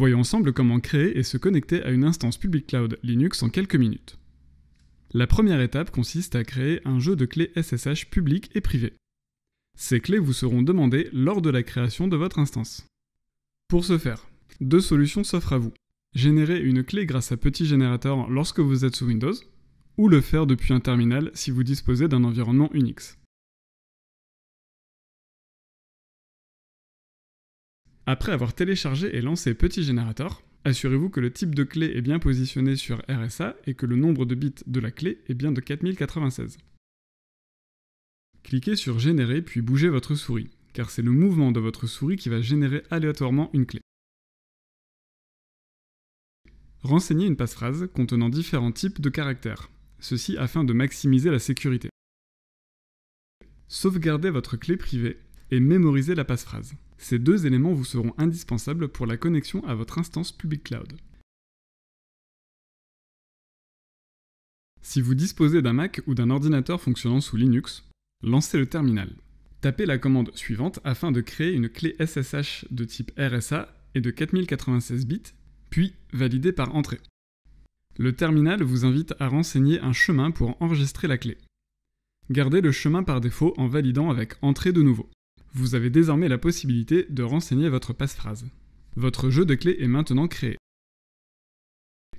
Voyons ensemble comment créer et se connecter à une instance public cloud Linux en quelques minutes. La première étape consiste à créer un jeu de clés SSH public et privé. Ces clés vous seront demandées lors de la création de votre instance. Pour ce faire, deux solutions s'offrent à vous. Générer une clé grâce à Petit Générateur lorsque vous êtes sous Windows, ou le faire depuis un terminal si vous disposez d'un environnement Unix. Après avoir téléchargé et lancé Petit Générateur, assurez-vous que le type de clé est bien positionné sur RSA et que le nombre de bits de la clé est bien de 4096. Cliquez sur Générer puis bougez votre souris, car c'est le mouvement de votre souris qui va générer aléatoirement une clé. Renseignez une passe-phrase contenant différents types de caractères, ceci afin de maximiser la sécurité. Sauvegardez votre clé privée et mémoriser la phrase. Ces deux éléments vous seront indispensables pour la connexion à votre instance Public Cloud. Si vous disposez d'un Mac ou d'un ordinateur fonctionnant sous Linux, lancez le terminal. Tapez la commande suivante afin de créer une clé SSH de type RSA et de 4096 bits, puis validez par entrée. Le terminal vous invite à renseigner un chemin pour enregistrer la clé. Gardez le chemin par défaut en validant avec entrée de nouveau. Vous avez désormais la possibilité de renseigner votre passe-phrase. Votre jeu de clés est maintenant créé.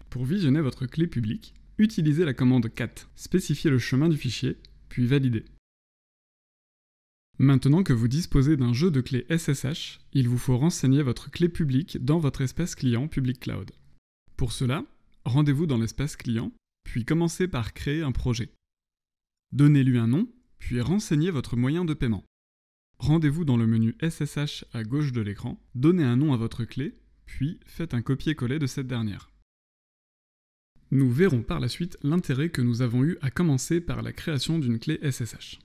Pour visionner votre clé publique, utilisez la commande cat, spécifiez le chemin du fichier, puis validez. Maintenant que vous disposez d'un jeu de clés SSH, il vous faut renseigner votre clé publique dans votre espace client Public Cloud. Pour cela, rendez-vous dans l'espace client, puis commencez par créer un projet. Donnez-lui un nom, puis renseignez votre moyen de paiement. Rendez-vous dans le menu SSH à gauche de l'écran, donnez un nom à votre clé, puis faites un copier-coller de cette dernière. Nous verrons par la suite l'intérêt que nous avons eu à commencer par la création d'une clé SSH.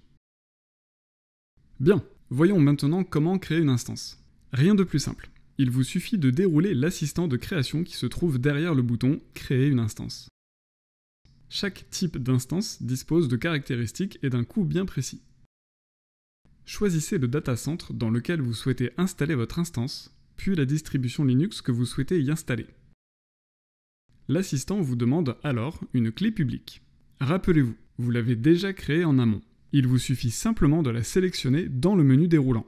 Bien, voyons maintenant comment créer une instance. Rien de plus simple. Il vous suffit de dérouler l'assistant de création qui se trouve derrière le bouton Créer une instance. Chaque type d'instance dispose de caractéristiques et d'un coût bien précis. Choisissez le data center dans lequel vous souhaitez installer votre instance, puis la distribution Linux que vous souhaitez y installer. L'assistant vous demande alors une clé publique. Rappelez-vous, vous, vous l'avez déjà créée en amont. Il vous suffit simplement de la sélectionner dans le menu déroulant.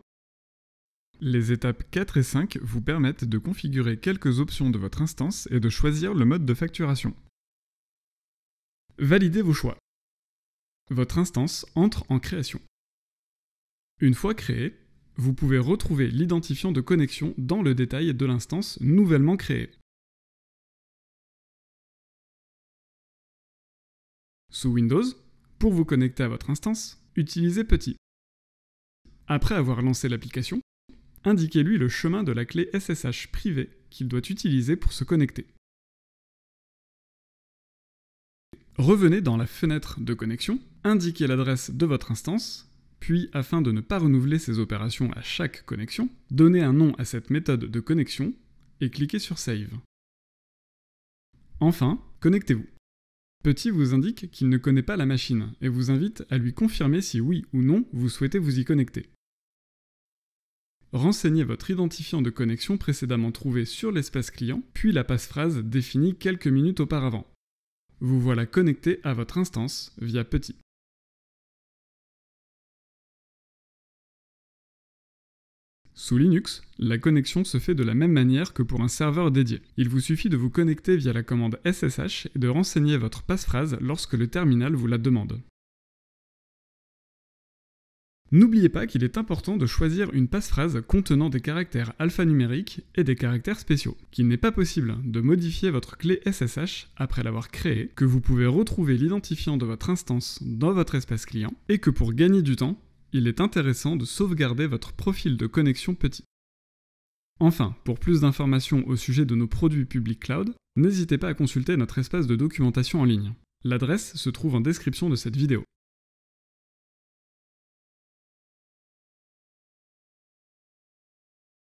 Les étapes 4 et 5 vous permettent de configurer quelques options de votre instance et de choisir le mode de facturation. Validez vos choix. Votre instance entre en création. Une fois créé, vous pouvez retrouver l'identifiant de connexion dans le détail de l'instance nouvellement créée. Sous Windows, pour vous connecter à votre instance, utilisez Petit. Après avoir lancé l'application, indiquez-lui le chemin de la clé SSH privée qu'il doit utiliser pour se connecter. Revenez dans la fenêtre de connexion, indiquez l'adresse de votre instance puis afin de ne pas renouveler ces opérations à chaque connexion, donnez un nom à cette méthode de connexion et cliquez sur Save. Enfin, connectez-vous. Petit vous indique qu'il ne connaît pas la machine et vous invite à lui confirmer si oui ou non vous souhaitez vous y connecter. Renseignez votre identifiant de connexion précédemment trouvé sur l'espace client, puis la passe-phrase définie quelques minutes auparavant. Vous voilà connecté à votre instance via Petit. Sous Linux, la connexion se fait de la même manière que pour un serveur dédié. Il vous suffit de vous connecter via la commande SSH et de renseigner votre passe-phrase lorsque le terminal vous la demande. N'oubliez pas qu'il est important de choisir une passe-phrase contenant des caractères alphanumériques et des caractères spéciaux, qu'il n'est pas possible de modifier votre clé SSH après l'avoir créée, que vous pouvez retrouver l'identifiant de votre instance dans votre espace client, et que pour gagner du temps, il est intéressant de sauvegarder votre profil de connexion petit. Enfin, pour plus d'informations au sujet de nos produits publics cloud, n'hésitez pas à consulter notre espace de documentation en ligne. L'adresse se trouve en description de cette vidéo.